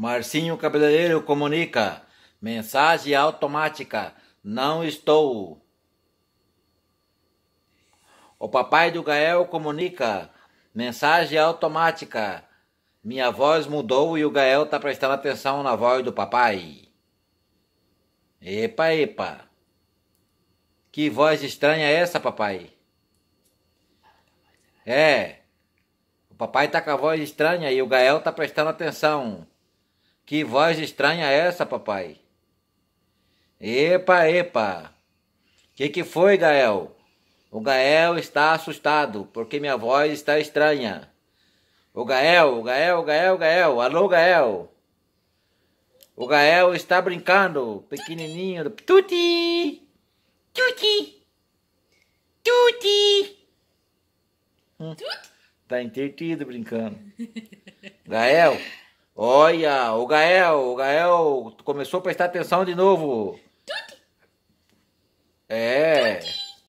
Marcinho Cabeleireiro comunica. Mensagem automática. Não estou. O papai do Gael comunica. Mensagem automática. Minha voz mudou e o Gael está prestando atenção na voz do papai. Epa, epa. Que voz estranha é essa, papai? É. O papai tá com a voz estranha e o Gael tá prestando atenção. Que voz estranha é essa, papai? Epa, epa! Que que foi, Gael? O Gael está assustado, porque minha voz está estranha. O Gael, o Gael, o Gael, o Gael, alô, Gael! O Gael está brincando, pequenininho. Tuti! Tuti! Tuti! Hum, tá entretido brincando. Gael! Olha, o Gael, o Gael começou a prestar atenção de novo. É,